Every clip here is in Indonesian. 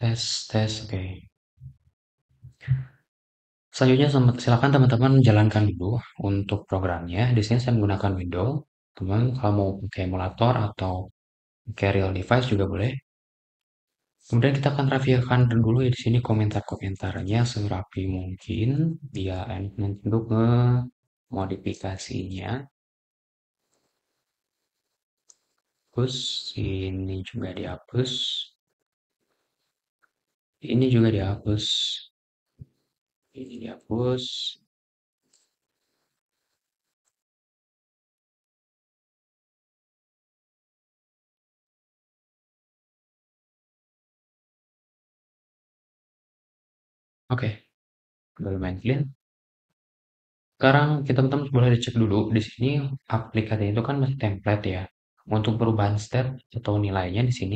Tes, tes, oke. Selanjutnya, silakan teman-teman jalankan dulu untuk programnya. Di sini saya menggunakan Windows. Teman, kalau mau pakai emulator atau pakai real device juga boleh. Kemudian kita akan reviewkan dulu ya di sini komentar-komentarnya serapi mungkin. Dia nanti untuk modifikasinya. Terus ini juga dihapus ini juga dihapus ini dihapus Oke, okay. udah main clean. Sekarang kita teman-teman boleh dicek dulu di sini aplikasi itu kan masih template ya. Untuk perubahan step atau nilainya di sini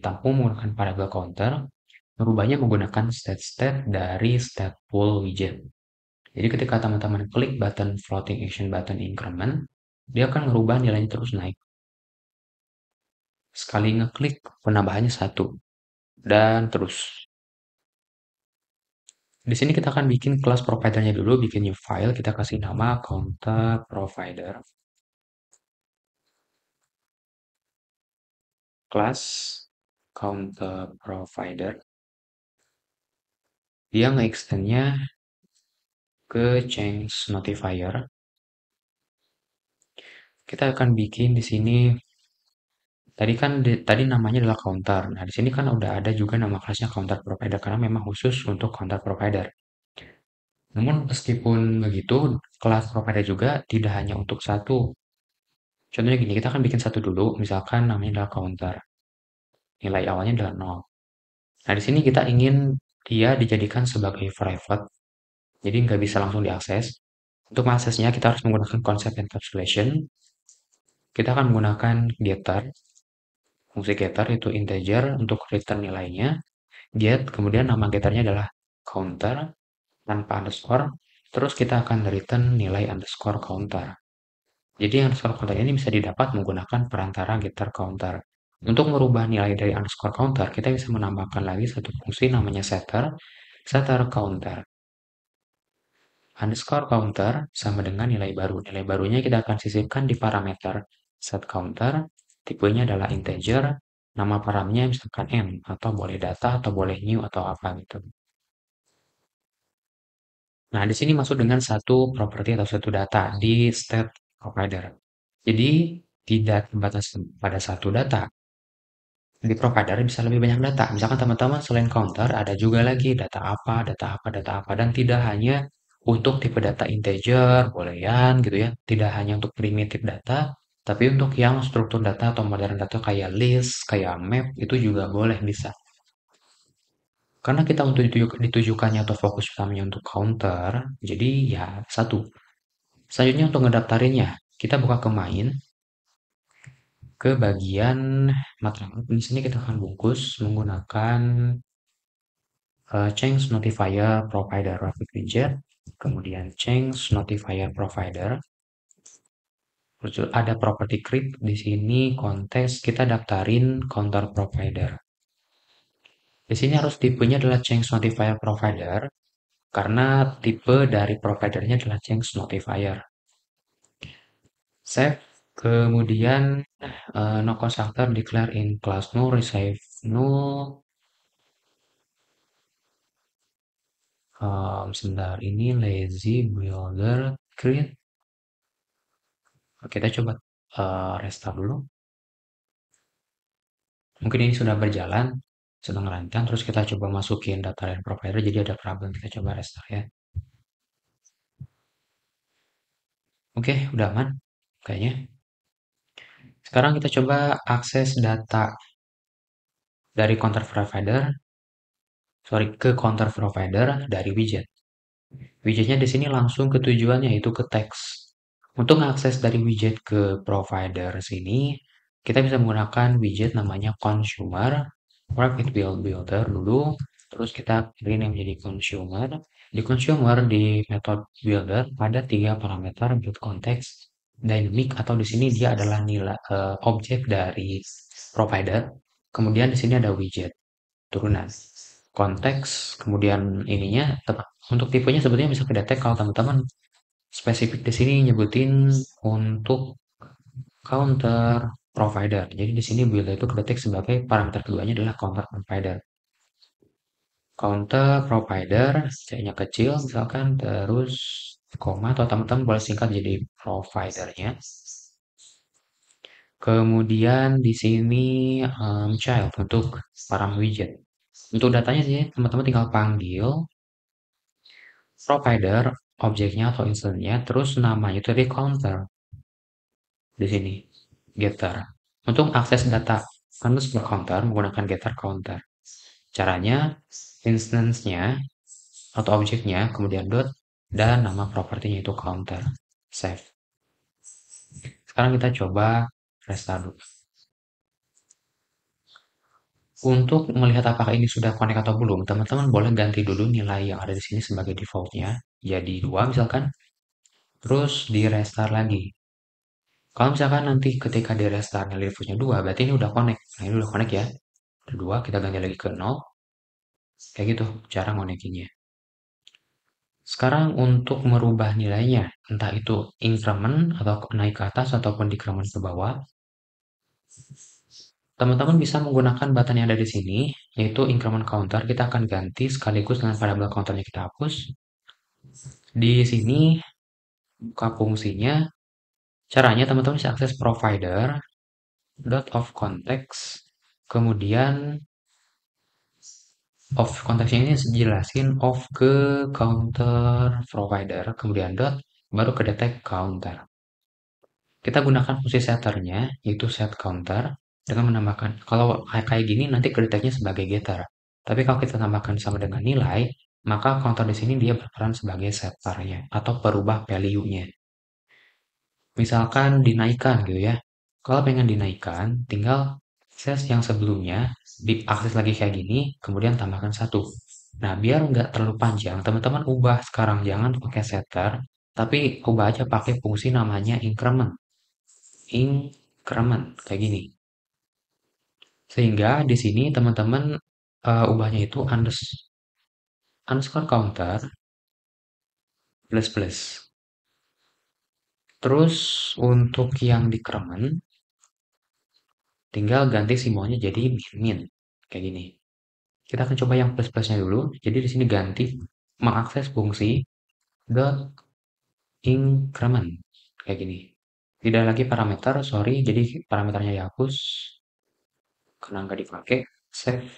ditampung menggunakan paragraph counter merubahnya menggunakan state-state dari state pool widget. Jadi ketika teman-teman klik button floating action button increment, dia akan merubah nilainya terus naik. Sekali ngeklik, penambahannya satu. Dan terus. Di sini kita akan bikin kelas providernya dulu, bikin new file, kita kasih nama counter provider. Class counter provider dia nge-extendnya ke change notifier. Kita akan bikin di sini tadi kan di, tadi namanya adalah counter. Nah, di sini kan udah ada juga nama kelasnya counter provider karena memang khusus untuk counter provider. Namun meskipun begitu, kelas provider juga tidak hanya untuk satu. Contohnya gini, kita akan bikin satu dulu, misalkan namanya adalah counter. Nilai awalnya adalah 0. Nah, di sini kita ingin dia dijadikan sebagai private, jadi nggak bisa langsung diakses. Untuk mengaksesnya, kita harus menggunakan konsep encapsulation. Kita akan menggunakan getter, fungsi getter itu integer untuk return nilainya, get, kemudian nama getternya adalah counter, tanpa underscore, terus kita akan return nilai underscore counter. Jadi underscore counter ini bisa didapat menggunakan perantara getter counter. Untuk merubah nilai dari underscore counter, kita bisa menambahkan lagi satu fungsi namanya setter, setter counter. Underscore counter sama dengan nilai baru. Nilai barunya kita akan sisipkan di parameter set counter, tipenya adalah integer, nama paramnya misalkan n, atau boleh data, atau boleh new, atau apa gitu. Nah, di sini masuk dengan satu properti atau satu data di state provider. Jadi, tidak terbatas pada satu data, di provider bisa lebih banyak data. Misalkan teman-teman selain counter ada juga lagi data apa, data apa, data apa dan tidak hanya untuk tipe data integer, boolean gitu ya. Tidak hanya untuk primitif data, tapi untuk yang struktur data atau modern data kayak list, kayak map itu juga boleh bisa. Karena kita untuk ditujukannya atau fokus utamanya untuk counter, jadi ya satu. Selanjutnya untuk ngedaftarinnya, kita buka ke main, ke bagian matlamat. Di sini kita akan bungkus menggunakan uh, change notifier provider graphic widget, kemudian change notifier provider. ada property creep di sini konteks kita daftarin counter provider. Di sini harus tipenya adalah change notifier provider karena tipe dari providernya adalah change notifier. Save Kemudian uh, no constructor declare in class null receive null. Um, sebentar ini lazy builder create. Kita coba uh, restart dulu. Mungkin ini sudah berjalan sedang rentang. Terus kita coba masukin data dari provider. Jadi ada problem. Kita coba restart ya. Oke, udah aman kayaknya. Sekarang kita coba akses data dari counter provider, sorry, ke counter provider dari widget. Widgetnya di sini langsung ke tujuannya, yaitu ke teks. Untuk akses dari widget ke provider sini, kita bisa menggunakan widget namanya consumer, work with build builder dulu, terus kita pilih yang menjadi consumer. Di consumer, di method builder, ada tiga parameter build context, dynamic atau di sini dia adalah nilai uh, eh, objek dari provider. Kemudian di sini ada widget turunan konteks, kemudian ininya untuk tipenya sebetulnya bisa kedetek kalau teman-teman spesifik di sini nyebutin untuk counter provider. Jadi di sini build itu kedetek sebagai parameter keduanya adalah counter provider. Counter provider, c kecil misalkan terus koma atau teman-teman boleh singkat jadi providernya. Kemudian di sini um, child untuk param widget. Untuk datanya sih teman-teman tinggal panggil provider objeknya atau instance-nya, terus nama itu di counter di sini getter. Untuk akses data harus bercounter menggunakan getter counter. Caranya instance-nya atau objeknya kemudian dot dan nama propertinya itu counter save sekarang kita coba restart dulu untuk melihat apakah ini sudah connect atau belum, teman-teman boleh ganti dulu nilai yang ada di sini sebagai defaultnya, jadi dua misalkan, terus di restart lagi. Kalau misalkan nanti ketika di restart nilai defaultnya 2, berarti ini udah connect. Nah ini udah connect ya. 2, kita ganti lagi ke 0. Kayak gitu cara ngonekinnya. Sekarang untuk merubah nilainya, entah itu increment atau naik ke atas ataupun decrement ke bawah, teman-teman bisa menggunakan button yang ada di sini, yaitu increment counter. Kita akan ganti sekaligus dengan variable counternya kita hapus. Di sini, buka fungsinya. Caranya teman-teman bisa akses provider, dot of context, kemudian of konteksnya ini jelasin off ke counter provider kemudian dot baru ke detect counter kita gunakan fungsi setternya yaitu set counter dengan menambahkan kalau kayak gini nanti kedeteknya sebagai getter tapi kalau kita tambahkan sama dengan nilai maka counter di sini dia berperan sebagai setternya atau perubah value-nya misalkan dinaikkan gitu ya kalau pengen dinaikkan tinggal Size yang sebelumnya diakses lagi kayak gini, kemudian tambahkan satu. Nah, biar nggak terlalu panjang, teman-teman ubah sekarang. Jangan pakai setter, tapi ubah aja pakai fungsi namanya increment. Increment, kayak gini. Sehingga di sini teman-teman uh, ubahnya itu unders underscore counter plus plus. Terus untuk yang di increment, tinggal ganti simbolnya jadi min kayak gini kita akan coba yang plus plusnya dulu jadi di sini ganti mengakses fungsi the increment kayak gini tidak lagi parameter sorry jadi parameternya dihapus karena nggak dipakai save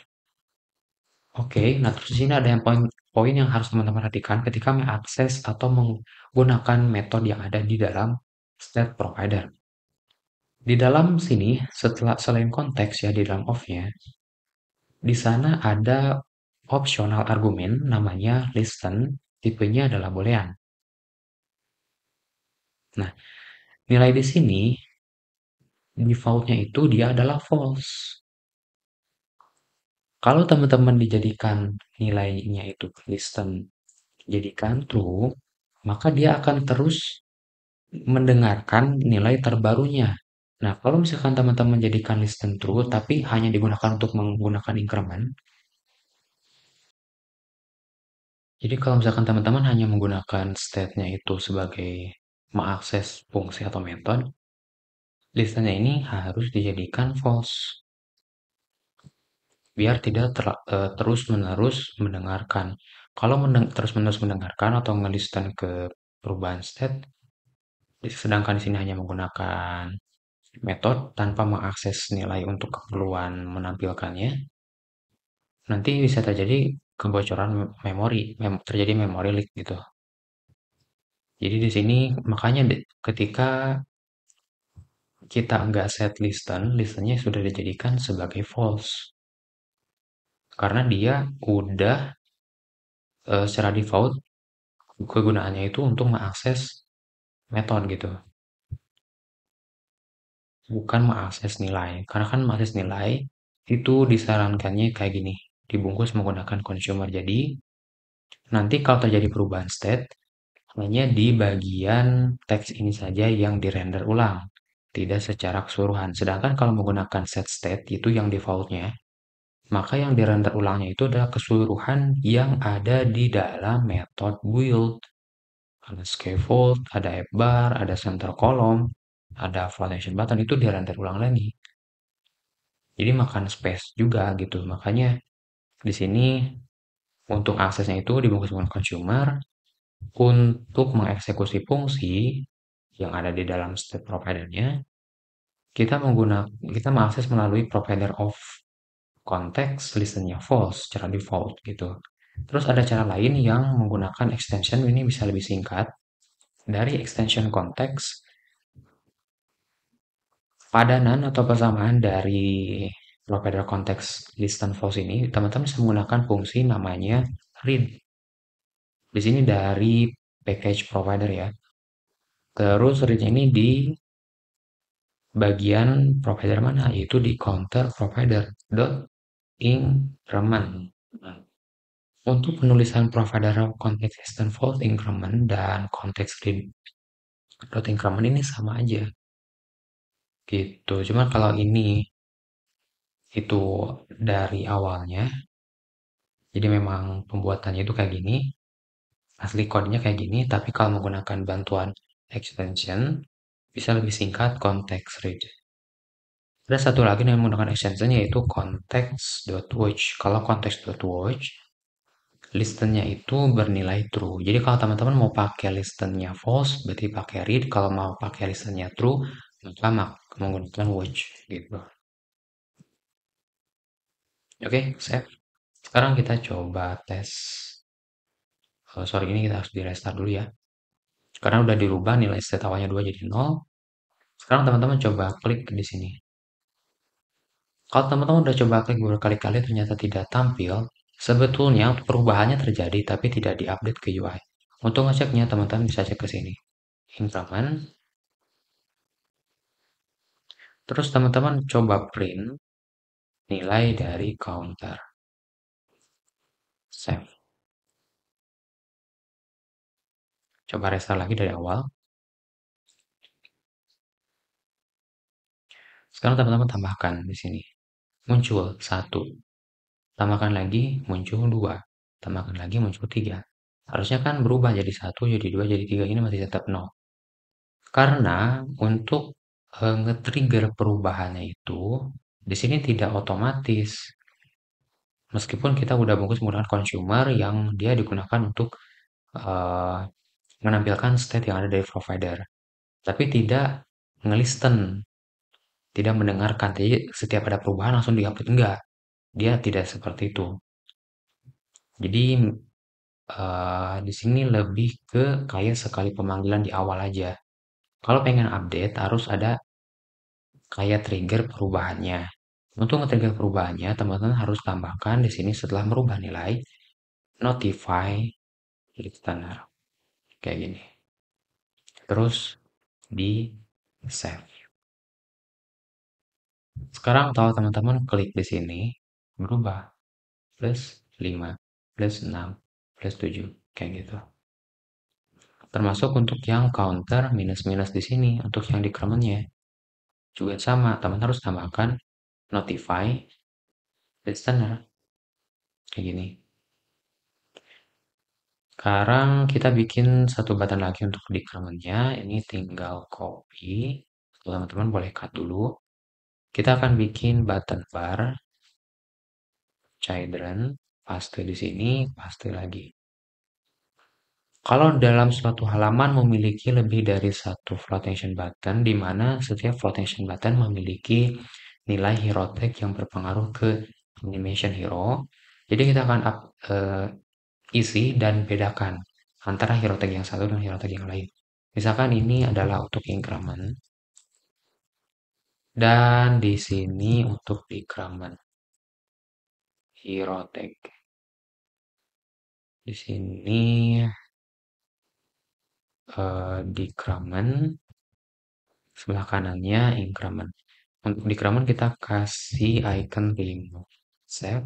oke okay, nah terus sini ada yang poin poin yang harus teman-teman perhatikan ketika mengakses atau menggunakan metode yang ada di dalam state provider di dalam sini, setelah selain konteks ya di dalam of-nya, di sana ada optional argumen namanya listen, tipenya adalah boolean. Nah, nilai di sini defaultnya itu dia adalah false. Kalau teman-teman dijadikan nilainya itu listen jadikan true, maka dia akan terus mendengarkan nilai terbarunya. Nah, kalau misalkan teman-teman jadikan listen true, tapi hanya digunakan untuk menggunakan increment, jadi kalau misalkan teman-teman hanya menggunakan state-nya itu sebagai mengakses fungsi atau menton listennya ini harus dijadikan false. Biar tidak ter, e, terus-menerus mendengarkan. Kalau mendeng terus-menerus mendengarkan atau ngelisten ke perubahan state, sedangkan di sini hanya menggunakan method tanpa mengakses nilai untuk keperluan menampilkannya, nanti bisa terjadi kebocoran memori, mem terjadi memory leak gitu. Jadi di sini makanya ketika kita nggak set listen, listennya sudah dijadikan sebagai false. Karena dia udah uh, secara default kegunaannya itu untuk mengakses metode gitu bukan mengakses nilai. Karena kan mengakses nilai itu disarankannya kayak gini, dibungkus menggunakan consumer. Jadi, nanti kalau terjadi perubahan state, hanya di bagian teks ini saja yang dirender ulang, tidak secara keseluruhan. Sedangkan kalau menggunakan set state itu yang defaultnya, maka yang dirender ulangnya itu adalah keseluruhan yang ada di dalam metode build. Ada scaffold, ada app bar, ada center column, ada flotation button itu di render ulang lagi jadi makan space juga gitu makanya di sini untuk aksesnya itu dibungkus dengan consumer untuk mengeksekusi fungsi yang ada di dalam state providernya kita menggunakan kita mengakses melalui provider of context listennya false secara default gitu Terus ada cara lain yang menggunakan extension ini bisa lebih singkat. Dari extension context padanan atau persamaan dari provider konteks listen force ini, teman-teman bisa menggunakan fungsi namanya read. Di sini dari package provider ya. Terus read ini di bagian provider mana? Yaitu di counter provider dot increment. Nah, untuk penulisan provider konteks distance fault increment dan konteks read dot increment ini sama aja. Gitu, cuman kalau ini itu dari awalnya, jadi memang pembuatannya itu kayak gini, asli kodenya kayak gini, tapi kalau menggunakan bantuan extension, bisa lebih singkat context read. Ada satu lagi yang menggunakan extension yaitu context.watch. Kalau context.watch, listennya itu bernilai true. Jadi kalau teman-teman mau pakai listennya false, berarti pakai read. Kalau mau pakai listennya true, maka menggunakan watch gitu oke okay, save sekarang kita coba tes oh, sorry ini kita harus di restart dulu ya karena udah dirubah nilai setawanya awalnya jadi 0 sekarang teman-teman coba klik di sini kalau teman-teman udah coba klik berkali-kali ternyata tidak tampil sebetulnya perubahannya terjadi tapi tidak diupdate ke UI untuk ngeceknya teman-teman bisa cek ke sini increment Terus teman-teman coba print nilai dari counter. Save. Coba restart lagi dari awal. Sekarang teman-teman tambahkan di sini. Muncul satu. Tambahkan lagi muncul dua. Tambahkan lagi muncul tiga. Harusnya kan berubah jadi satu, jadi dua, jadi tiga. Ini masih tetap nol. Karena untuk ngetrigger eh, nge-trigger perubahannya itu, di sini tidak otomatis. Meskipun kita udah bungkus menggunakan consumer yang dia digunakan untuk, eh, menampilkan state yang ada dari provider, tapi tidak nge tidak mendengarkan. Jadi setiap ada perubahan langsung di-upload, enggak, dia tidak seperti itu. Jadi, uh, di sini lebih ke kayak sekali pemanggilan di awal aja. Kalau pengen update harus ada kayak trigger perubahannya. Untuk nge-trigger perubahannya, teman-teman harus tambahkan di sini setelah merubah nilai notify listener Kayak gini. Terus di save. Sekarang kalau teman-teman klik di sini, berubah. Plus 5, plus 6, plus 7, kayak gitu termasuk untuk yang counter minus-minus di sini untuk yang di juga sama teman harus tambahkan notify listener kayak gini sekarang kita bikin satu button lagi untuk di ini tinggal copy teman-teman boleh cut dulu kita akan bikin button bar children paste di sini paste lagi kalau dalam suatu halaman memiliki lebih dari satu flotation button, di mana setiap flotation button memiliki nilai hero tag yang berpengaruh ke animation hero, jadi kita akan up, uh, isi dan bedakan antara hero tag yang satu dan hero tag yang lain. Misalkan ini adalah untuk increment, dan di sini untuk decrement hero tag. Di sini Eh, decrement sebelah kanannya increment untuk decrement kita kasih icon kelima set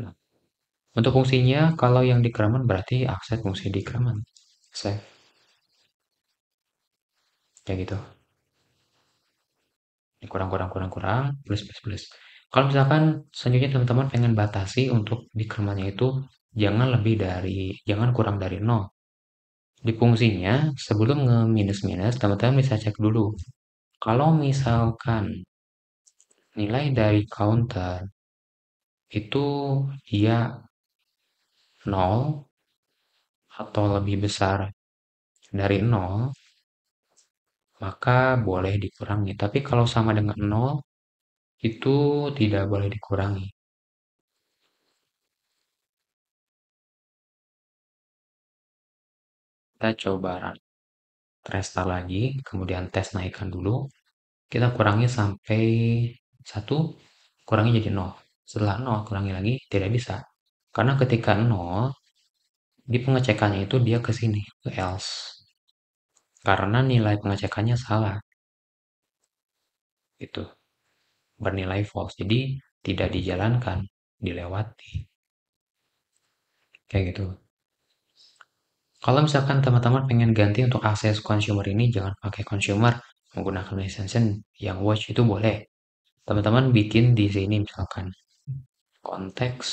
nah. untuk fungsinya kalau yang decrement berarti akses fungsi decrement save ya gitu ini kurang kurang kurang kurang plus plus plus kalau misalkan selanjutnya teman-teman pengen batasi untuk dikremannya itu jangan lebih dari jangan kurang dari nol di fungsinya sebelum nge-minus-minus teman-teman bisa cek dulu kalau misalkan nilai dari counter itu dia nol atau lebih besar dari nol maka boleh dikurangi tapi kalau sama dengan nol itu tidak boleh dikurangi kita coba restart lagi kemudian tes naikkan dulu kita kurangi sampai satu kurangi jadi nol setelah nol kurangi lagi tidak bisa karena ketika nol di pengecekannya itu dia ke sini ke else karena nilai pengecekannya salah itu bernilai false jadi tidak dijalankan dilewati kayak gitu kalau misalkan teman-teman pengen ganti untuk akses consumer ini, jangan pakai consumer, menggunakan extension yang watch itu boleh. Teman-teman bikin di sini misalkan konteks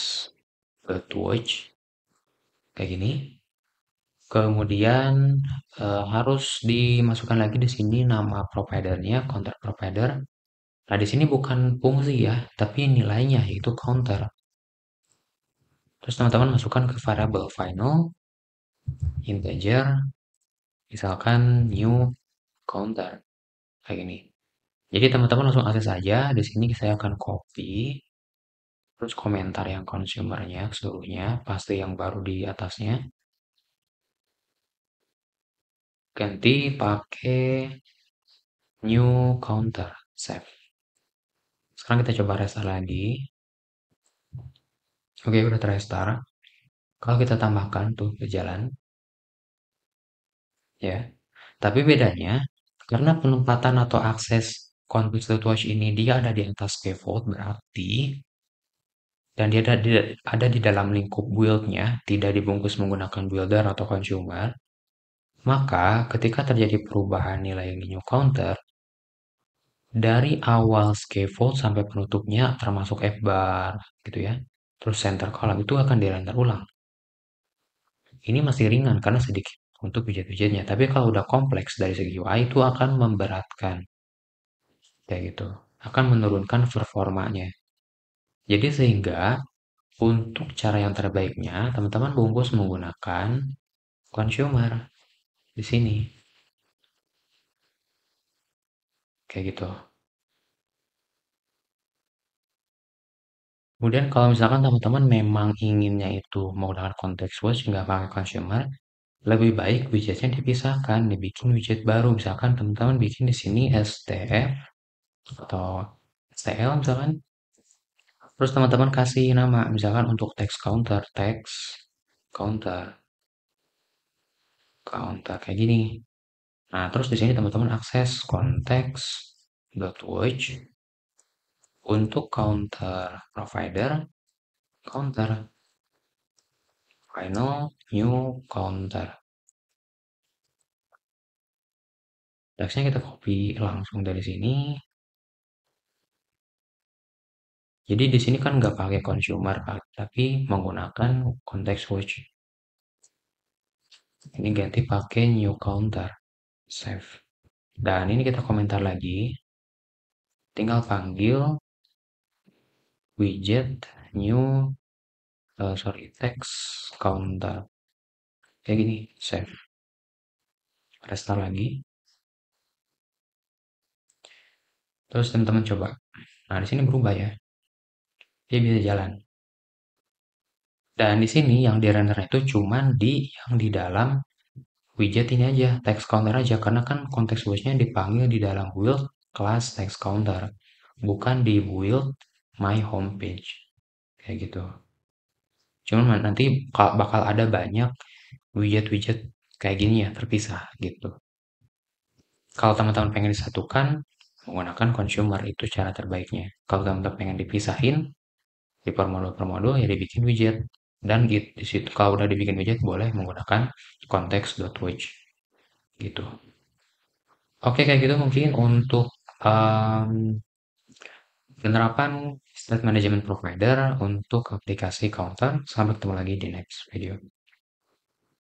get watch kayak gini. Kemudian e, harus dimasukkan lagi di sini nama providernya, counter provider. Nah, di sini bukan fungsi ya, tapi nilainya yaitu counter. Terus teman-teman masukkan ke variable final integer misalkan new counter kayak gini jadi teman-teman langsung akses saja di sini saya akan copy terus komentar yang consumernya seluruhnya pasti yang baru di atasnya ganti pakai new counter save sekarang kita coba restart lagi oke udah terrestart kalau kita tambahkan tuh ke jalan, ya. Tapi bedanya, karena penempatan atau akses konflik watch ini dia ada di atas scaffold berarti dan dia ada di, ada di dalam lingkup build-nya, tidak dibungkus menggunakan builder atau consumer, maka ketika terjadi perubahan nilai new counter, dari awal scaffold sampai penutupnya termasuk F-bar gitu ya, terus center column itu akan dirender ulang ini masih ringan karena sedikit untuk pijat-pijatnya. Tapi kalau udah kompleks dari segi UI itu akan memberatkan. Kayak gitu. Akan menurunkan performanya. Jadi sehingga untuk cara yang terbaiknya teman-teman bungkus menggunakan consumer di sini. Kayak gitu. Kemudian kalau misalkan teman-teman memang inginnya itu menggunakan konteks watch nggak pakai consumer, lebih baik widgetnya dipisahkan, dibikin widget baru. Misalkan teman-teman bikin di sini STF atau STL misalkan. Terus teman-teman kasih nama, misalkan untuk text counter, text counter, counter kayak gini. Nah, terus di sini teman-teman akses konteks .watch untuk counter provider, counter final new counter. Teksnya kita copy langsung dari sini. Jadi di sini kan nggak pakai consumer, tapi menggunakan context switch. Ini ganti pakai new counter, save. Dan ini kita komentar lagi. Tinggal panggil widget new uh, sorry text counter kayak gini save restart lagi terus teman-teman coba nah di sini berubah ya dia bisa jalan dan di sini yang di render itu cuman di yang di dalam widget ini aja text counter aja karena kan konteks bosnya dipanggil di dalam build class text counter bukan di build my homepage kayak gitu cuman nanti bakal ada banyak widget-widget kayak gini ya terpisah gitu kalau teman-teman pengen disatukan menggunakan consumer itu cara terbaiknya kalau teman-teman pengen dipisahin di per modul ya dibikin widget dan gitu di situ kalau udah dibikin widget boleh menggunakan konteks.widget gitu oke kayak gitu mungkin untuk um, penerapan Threat Management Provider untuk aplikasi counter. Sampai ketemu lagi di next video.